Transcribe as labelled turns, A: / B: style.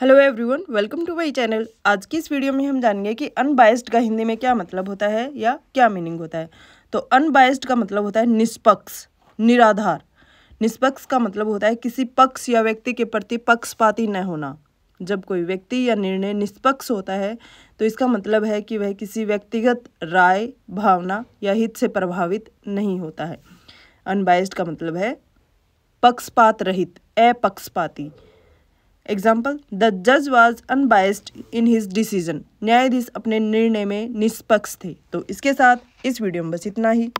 A: hello everyone welcome to my channel आज की इस वीडियो में हम जानेंगे कि अनबायस्ड का हिंदी में क्या मतलब होता है या क्या मीनिंग होता है तो अनबायस्ड का मतलब होता है निष्पक्ष निराधार निष्पक्ष का मतलब होता है किसी पक्ष या व्यक्ति के प्रति पक्षपाती न होना जब कोई व्यक्ति या निर्णय निष्पक्ष होता है तो इसका मतलब है कि वह किसी व्यक्तिगत राय भावना या हित से प्रभावित नहीं होता है अनबायस्ड का मतलब है पक्षपात रहित अपक्षपाती एग्जाम्पल द जज was unbiased in his decision न्यायाधीश अपने निर्णय में निष्पक्ष थे तो इसके साथ इस वीडियो में बस इतना ही